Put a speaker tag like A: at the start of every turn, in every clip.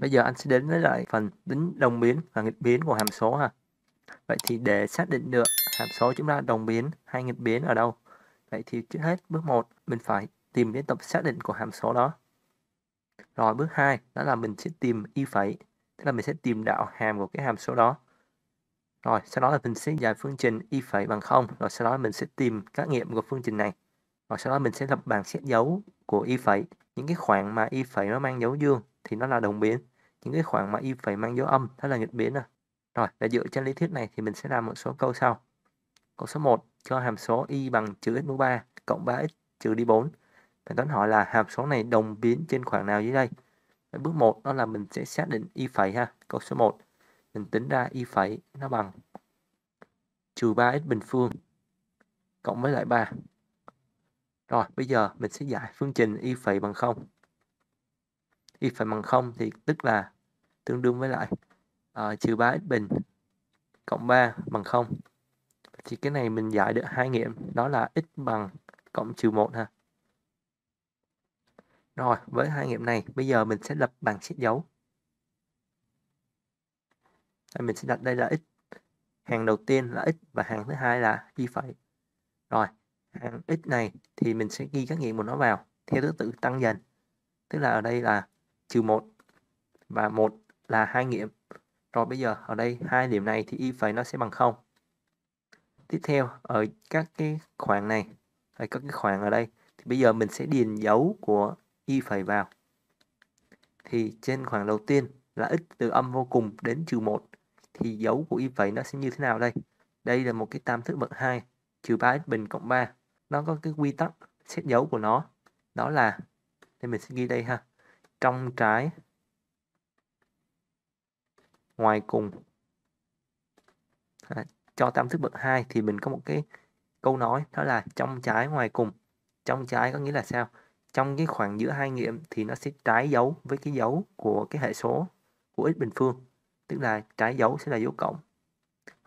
A: Bây giờ anh sẽ đến với lại phần tính đồng biến và nghịch biến của hàm số ha. Vậy thì để xác định được hàm số chúng ta đồng biến hay nghịch biến ở đâu? Vậy thì trước hết bước 1 mình phải tìm đến tập xác định của hàm số đó. Rồi bước 2 đó là mình sẽ tìm y phẩy, tức là mình sẽ tìm đạo hàm của cái hàm số đó. Rồi sau đó là mình sẽ giải phương trình y phẩy bằng 0, rồi sau đó mình sẽ tìm các nghiệm của phương trình này và sau đó mình sẽ lập bảng xét dấu của y phẩy những cái khoảng mà y phẩy nó mang dấu dương thì nó là đồng biến những cái khoảng mà y phẩy mang dấu âm đó là nghịch biến rồi rồi để dựa trên lý thuyết này thì mình sẽ làm một số câu sau câu số 1 cho hàm số y bằng trừ x mũ 3 cộng 3x trừ đi 4 Bài toán hỏi là hàm số này đồng biến trên khoảng nào dưới đây bước 1 đó là mình sẽ xác định y phẩy ha câu số 1 mình tính ra y phẩy nó bằng trừ 3x bình phương cộng với lại 3 rồi bây giờ mình sẽ giải phương trình y phẩy bằng 0. Y phẩy bằng 0 thì tức là tương đương với lại uh, trừ 3 x bình cộng 3 bằng 0. Thì cái này mình giải được hai nghiệm đó là x bằng cộng trừ 1 ha. Rồi với hai nghiệm này bây giờ mình sẽ lập bằng xét dấu. Đây, mình sẽ đặt đây là x hàng đầu tiên là x và hàng thứ hai là y phẩy. Rồi hàm x này thì mình sẽ ghi các nghiệm của nó vào theo thứ tự tăng dần. Tức là ở đây là trừ 1 và 1 là hai nghiệm. Rồi bây giờ ở đây hai điểm này thì y phẩy nó sẽ bằng 0. Tiếp theo ở các cái khoảng này, ở các cái khoảng ở đây thì bây giờ mình sẽ điền dấu của y phẩy vào. Thì trên khoảng đầu tiên là x từ âm vô cùng đến trừ 1 thì dấu của y phẩy nó sẽ như thế nào đây? Đây là một cái tam thức bậc 2 trừ 3x bình cộng 3 nó có cái quy tắc xét dấu của nó đó là thì mình sẽ ghi đây ha trong trái ngoài cùng à, cho tam thức bậc 2 thì mình có một cái câu nói đó là trong trái ngoài cùng trong trái có nghĩa là sao trong cái khoảng giữa hai nghiệm thì nó sẽ trái dấu với cái dấu của cái hệ số của x bình phương tức là trái dấu sẽ là dấu cộng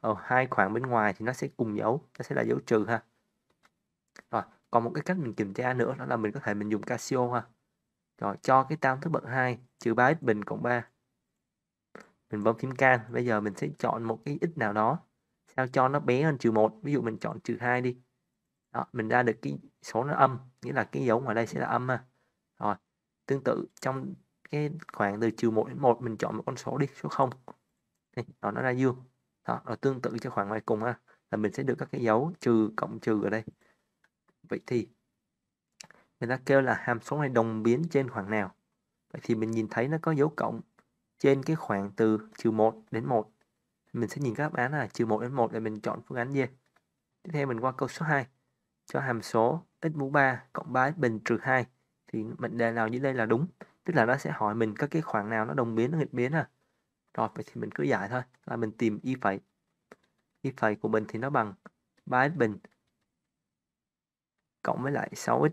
A: ở ờ, hai khoảng bên ngoài thì nó sẽ cùng dấu nó sẽ là dấu trừ ha còn một cái cách mình kiểm tra nữa đó là mình có thể mình dùng Casio ha. Rồi cho cái tam thứ bậc 2 trừ 3x bình cộng 3. Mình bấm phím can, bây giờ mình sẽ chọn một cái x nào đó sao cho nó bé hơn trừ 1, ví dụ mình chọn trừ 2 đi. Đó, mình ra được cái số nó âm, nghĩa là cái dấu ngoài đây sẽ là âm ha. Rồi, tương tự trong cái khoảng từ trừ 1 đến 1 mình chọn một con số đi, số 0. Đây, đó nó ra dương. Đó, rồi tương tự cho khoảng ngoài cùng ha là mình sẽ được các cái dấu trừ cộng trừ ở đây Vậy thì người ta kêu là hàm số này đồng biến trên khoảng nào? Vậy thì mình nhìn thấy nó có dấu cộng trên cái khoảng từ trừ 1 đến 1. Mình sẽ nhìn các đáp án là trừ 1 đến 1 để mình chọn phương án gì Tiếp theo mình qua câu số 2. Cho hàm số x mũ 3 cộng 3x bình trừ 2 thì mệnh đề nào dưới đây là đúng? Tức là nó sẽ hỏi mình các cái khoảng nào nó đồng biến, nó nghịch biến à. Rồi vậy thì mình cứ giải thôi, là mình tìm y phẩy. Y phẩy của mình thì nó bằng 3x bình cộng với lại 6x.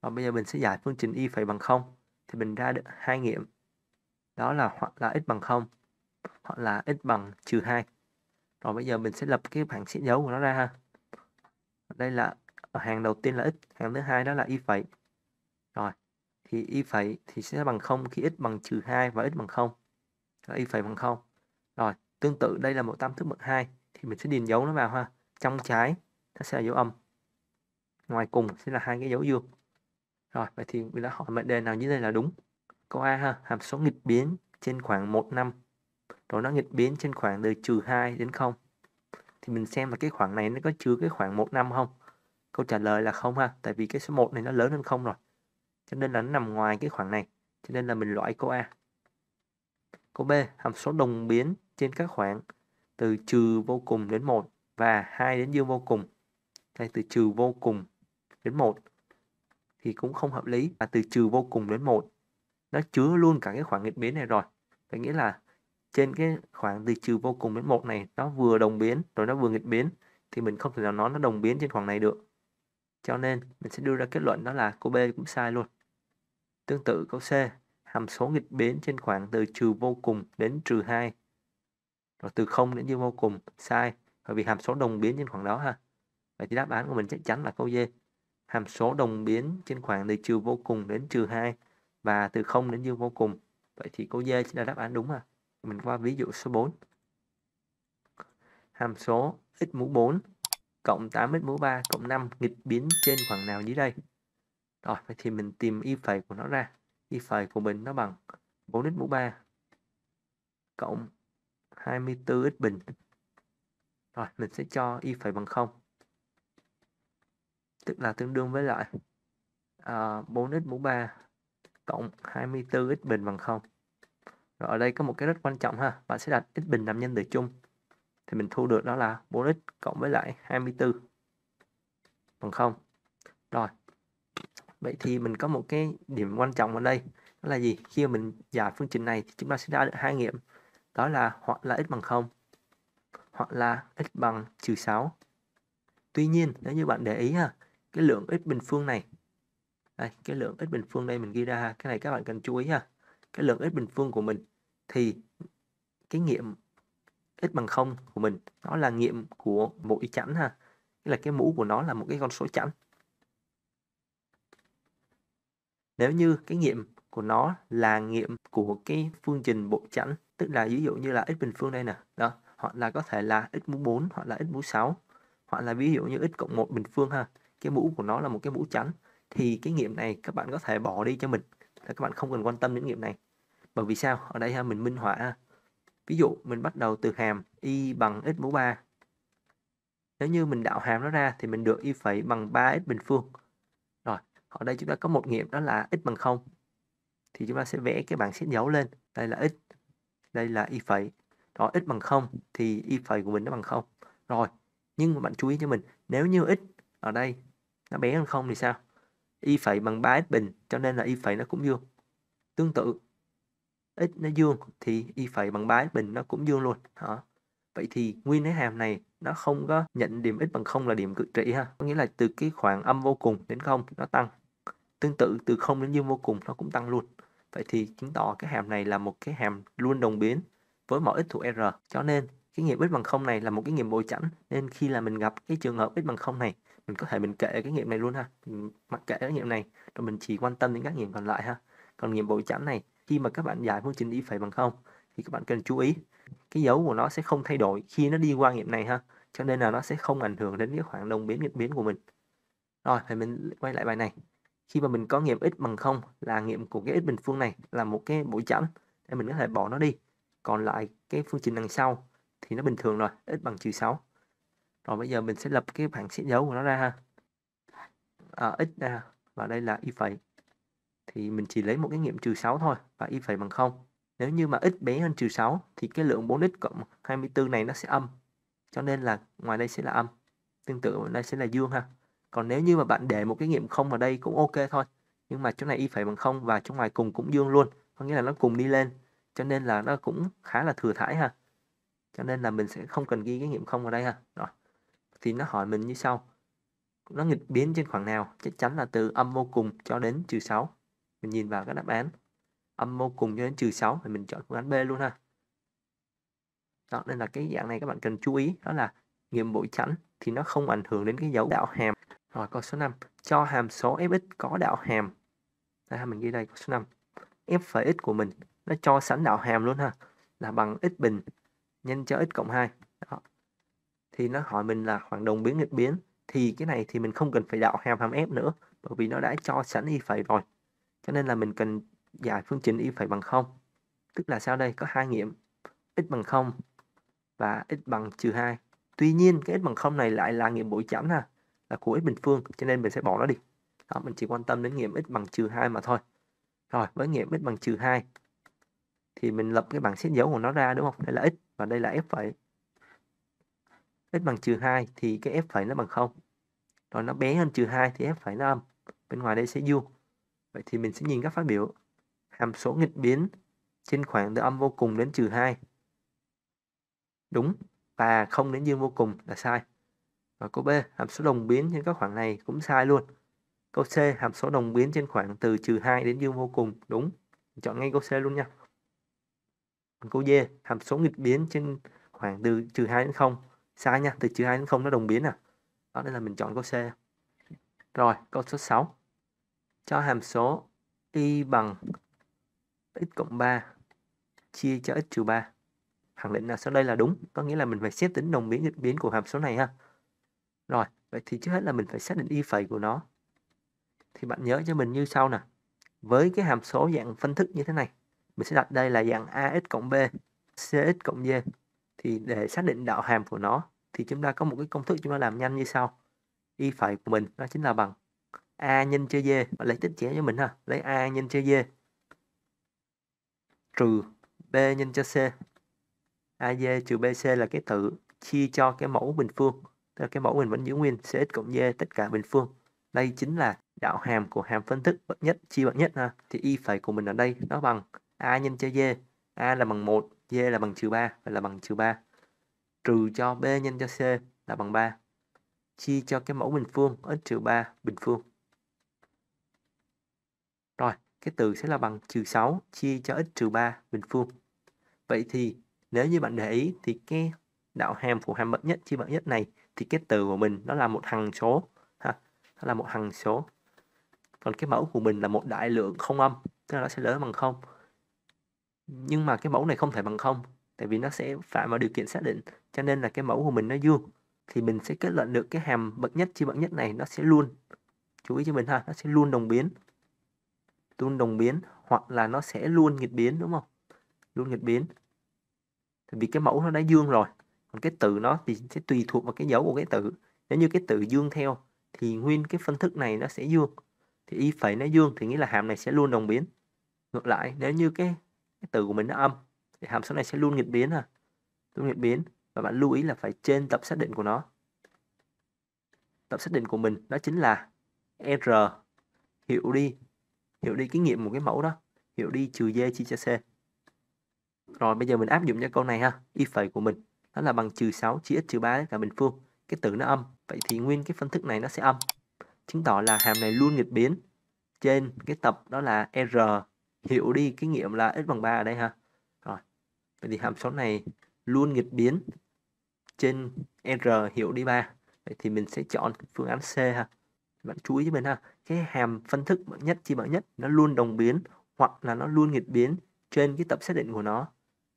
A: Và bây giờ mình sẽ giải phương trình y phẩy bằng 0 thì mình ra được hai nghiệm. Đó là hoặc là x bằng 0 hoặc là x bằng trừ 2. Rồi bây giờ mình sẽ lập cái bảng xếp dấu của nó ra ha. đây là ở hàng đầu tiên là x, hàng thứ hai đó là y phẩy. Rồi thì y phẩy thì sẽ bằng 0 khi x bằng trừ 2 và x bằng 0. Rồi y phẩy bằng 0. Rồi tương tự đây là một tam thức bậc 2 thì mình sẽ điền dấu nó vào ha. Trong trái nó sẽ là dấu âm ngoài cùng sẽ là hai cái dấu dương rồi vậy thì người đã hỏi mệnh đề nào dưới đây là đúng câu A ha hàm số nghịch biến trên khoảng 1 năm rồi nó nghịch biến trên khoảng từ trừ 2 đến 0 thì mình xem là cái khoảng này nó có chứa cái khoảng 1 năm không câu trả lời là không ha tại vì cái số 1 này nó lớn hơn không rồi cho nên là nó nằm ngoài cái khoảng này cho nên là mình loại câu A câu B hàm số đồng biến trên các khoảng từ trừ vô cùng đến 1 và 2 đến dương vô cùng đây từ trừ vô cùng đến 1 thì cũng không hợp lý và từ trừ vô cùng đến 1 nó chứa luôn cả cái khoảng nghịch biến này rồi có nghĩa là trên cái khoảng từ trừ vô cùng đến 1 này nó vừa đồng biến rồi nó vừa nghịch biến thì mình không thể nào nói nó đồng biến trên khoảng này được cho nên mình sẽ đưa ra kết luận đó là câu B cũng sai luôn tương tự câu C hàm số nghịch biến trên khoảng từ trừ vô cùng đến trừ 2 rồi từ 0 đến dương vô cùng sai bởi vì hàm số đồng biến trên khoảng đó ha vậy thì đáp án của mình chắc chắn là câu D hàm số đồng biến trên khoảng từ trừ vô cùng đến trừ 2 và từ 0 đến dương vô cùng. Vậy thì câu D chính là đáp án đúng à. Mình qua ví dụ số 4. Hàm số x mũ 4 cộng 8x mũ 3 cộng 5 nghịch biến trên khoảng nào dưới đây. Rồi, vậy thì mình tìm y phẩy của nó ra. Y phẩy của mình nó bằng 4x mũ 3 cộng 24x bình. Rồi, mình sẽ cho y phẩy bằng 0 tức là tương đương với lại uh, 4x mũ 3 cộng 24x bình bằng 0. Rồi ở đây có một cái rất quan trọng ha, bạn sẽ đặt x bình làm nhân tử chung. Thì mình thu được đó là 4x cộng với lại 24 bằng 0. Rồi. Vậy thì mình có một cái điểm quan trọng ở đây đó là gì? Khi mình giải phương trình này thì chúng ta sẽ ra được hai nghiệm. Đó là hoặc là x bằng 0 hoặc là x bằng trừ 6. Tuy nhiên nếu như bạn để ý ha, cái lượng x bình phương này đây, cái lượng x bình phương đây mình ghi ra ha. cái này các bạn cần chú ý ha cái lượng x bình phương của mình thì cái nghiệm x bằng không của mình nó là nghiệm của một y chẵn ha nghĩa là cái mũ của nó là một cái con số chẵn nếu như cái nghiệm của nó là nghiệm của cái phương trình bộ chẵn tức là ví dụ như là x bình phương đây nè đó hoặc là có thể là x mũ 4 hoặc là x mũ 6 hoặc là ví dụ như x cộng 1 bình phương ha cái mũ của nó là một cái mũ trắng thì cái nghiệm này các bạn có thể bỏ đi cho mình là các bạn không cần quan tâm đến nghiệm này bởi vì sao ở đây ha mình minh họa ví dụ mình bắt đầu từ hàm y bằng x mũ 3 nếu như mình đạo hàm nó ra thì mình được y phẩy bằng 3x bình phương rồi ở đây chúng ta có một nghiệm đó là x bằng 0 thì chúng ta sẽ vẽ cái bảng xét dấu lên đây là x đây là y phẩy đó x bằng 0 thì y phẩy của mình nó bằng 0 rồi nhưng mà bạn chú ý cho mình nếu như x ở đây nó bé hơn không thì sao y phẩy bằng 3 x bình cho nên là y phẩy nó cũng dương tương tự x nó dương thì y phẩy bằng 3 x bình nó cũng dương luôn hả vậy thì nguyên cái hàm này nó không có nhận điểm x bằng không là điểm cực trị ha có nghĩa là từ cái khoảng âm vô cùng đến không nó tăng tương tự từ không đến dương vô cùng nó cũng tăng luôn vậy thì chứng tỏ cái hàm này là một cái hàm luôn đồng biến với mọi x thuộc r cho nên cái nghiệm x bằng không này là một cái nghiệm bội chẵn nên khi là mình gặp cái trường hợp x bằng không này mình có thể mình kệ cái nghiệm này luôn ha mặc kệ cái nghiệm này rồi mình chỉ quan tâm đến các nghiệm còn lại ha còn nghiệm bội chẵn này khi mà các bạn giải phương trình y phẩy bằng không thì các bạn cần chú ý cái dấu của nó sẽ không thay đổi khi nó đi qua nghiệm này ha cho nên là nó sẽ không ảnh hưởng đến cái khoảng đồng biến nghịch biến của mình rồi thì mình quay lại bài này khi mà mình có nghiệm x bằng không là nghiệm của cái x bình phương này là một cái bội chẵn để mình có thể bỏ nó đi còn lại cái phương trình đằng sau thì nó bình thường rồi x bằng trừ 6 rồi bây giờ mình sẽ lập cái bảng sẽ dấu của nó ra ha à, x ra và đây là y phẩy thì mình chỉ lấy một cái nghiệm trừ 6 thôi và y phẩy bằng 0 nếu như mà x bé hơn trừ 6 thì cái lượng 4x cộng 24 này nó sẽ âm cho nên là ngoài đây sẽ là âm tương tự ở đây sẽ là dương ha còn nếu như mà bạn để một cái nghiệm không vào đây cũng ok thôi nhưng mà chỗ này y phẩy bằng 0 và chỗ ngoài cùng cũng dương luôn có nghĩa là nó cùng đi lên cho nên là nó cũng khá là thừa thải ha cho nên là mình sẽ không cần ghi cái nghiệm không vào đây ha rồi thì nó hỏi mình như sau. Nó nghịch biến trên khoảng nào? Chắc chắn là từ âm vô cùng cho đến trừ 6. Mình nhìn vào các đáp án. Âm vô cùng cho đến trừ 6 thì mình chọn phương án B luôn ha. Đó, nên là cái dạng này các bạn cần chú ý đó là nghiệm bội chẵn thì nó không ảnh hưởng đến cái dấu đạo hàm. Rồi câu số 5, cho hàm số fx có đạo hàm. Đây, mình ghi đây câu số 5. f(x) của mình nó cho sẵn đạo hàm luôn ha, là bằng x bình nhân cho x cộng 2. Đó thì nó hỏi mình là khoảng đồng biến nghịch biến thì cái này thì mình không cần phải đạo hàm hàm f nữa bởi vì nó đã cho sẵn y phẩy rồi cho nên là mình cần giải phương trình y phẩy bằng không tức là sau đây có hai nghiệm x bằng không và x bằng trừ hai tuy nhiên cái x bằng không này lại là nghiệm bội chẵn ha là của x bình phương cho nên mình sẽ bỏ nó đi đó, mình chỉ quan tâm đến nghiệm x bằng trừ hai mà thôi rồi với nghiệm x bằng trừ hai thì mình lập cái bảng xét dấu của nó ra đúng không đây là x và đây là f phẩy x bằng trừ 2 thì cái f phẩy nó bằng 0. rồi nó bé hơn trừ 2 thì f phẩy nó âm. Bên ngoài đây sẽ u. Vậy thì mình sẽ nhìn các phát biểu hàm số nghịch biến trên khoảng từ âm vô cùng đến trừ 2. Đúng. Và không đến dương vô cùng là sai. Và câu B, hàm số đồng biến trên các khoảng này cũng sai luôn. Câu C, hàm số đồng biến trên khoảng từ trừ 2 đến dương vô cùng. Đúng. Mình chọn ngay câu C luôn nha. câu D, hàm số nghịch biến trên khoảng từ trừ 2 đến 0 sai nha từ trừ 2 đến 0 nó đồng biến à đó nên là mình chọn câu C rồi câu số 6 cho hàm số y bằng x cộng 3 chia cho x trừ 3 khẳng định là sau đây là đúng có nghĩa là mình phải xét tính đồng biến nghịch biến của hàm số này ha rồi vậy thì trước hết là mình phải xác định y phẩy của nó thì bạn nhớ cho mình như sau nè với cái hàm số dạng phân thức như thế này mình sẽ đặt đây là dạng ax cộng b cx cộng d thì để xác định đạo hàm của nó thì chúng ta có một cái công thức chúng ta làm nhanh như sau y phải của mình nó chính là bằng a nhân cho d và lấy tích chẻ cho mình ha lấy a nhân cho d trừ b nhân cho c a d trừ bc là cái tử chia cho cái mẫu bình phương tức là cái mẫu mình vẫn giữ nguyên cx cộng d tất cả bình phương đây chính là đạo hàm của hàm phân thức bậc nhất chia bậc nhất ha thì y phải của mình ở đây nó bằng a nhân cho d a là bằng 1 D là bằng trừ 3, vậy là bằng trừ 3. Trừ cho B nhân cho C là bằng 3. Chia cho cái mẫu bình phương x trừ 3 bình phương. Rồi, cái từ sẽ là bằng trừ 6 chia cho x trừ 3 bình phương. Vậy thì nếu như bạn để ý thì cái đạo hàm phụ hàm bậc nhất chia bậc nhất này thì cái từ của mình nó là một hằng số ha, nó là một hằng số. Còn cái mẫu của mình là một đại lượng không âm, tức là nó sẽ lớn bằng không nhưng mà cái mẫu này không thể bằng không tại vì nó sẽ phạm vào điều kiện xác định cho nên là cái mẫu của mình nó dương thì mình sẽ kết luận được cái hàm bậc nhất chi bậc nhất này nó sẽ luôn chú ý cho mình ha nó sẽ luôn đồng biến luôn đồng biến hoặc là nó sẽ luôn nghịch biến đúng không luôn nghịch biến tại vì cái mẫu nó đã dương rồi còn cái tử nó thì sẽ tùy thuộc vào cái dấu của cái tử nếu như cái tử dương theo thì nguyên cái phân thức này nó sẽ dương thì y phẩy nó dương thì nghĩa là hàm này sẽ luôn đồng biến ngược lại nếu như cái cái từ của mình nó âm thì hàm số này sẽ luôn nghịch biến ha à, luôn nghịch biến và bạn lưu ý là phải trên tập xác định của nó tập xác định của mình đó chính là r hiệu đi hiệu đi kinh nghiệm một cái mẫu đó hiệu đi trừ d chia cho c rồi bây giờ mình áp dụng cho câu này ha y phẩy của mình đó là bằng trừ 6 chia x trừ 3 cả bình phương cái tử nó âm vậy thì nguyên cái phân thức này nó sẽ âm chứng tỏ là hàm này luôn nghịch biến trên cái tập đó là r hiểu đi cái nghiệm là x bằng 3 ở đây ha rồi vậy thì hàm số này luôn nghịch biến trên r hiểu đi 3 vậy thì mình sẽ chọn phương án C ha bạn chú ý với mình ha cái hàm phân thức bậc nhất chia bậc nhất nó luôn đồng biến hoặc là nó luôn nghịch biến trên cái tập xác định của nó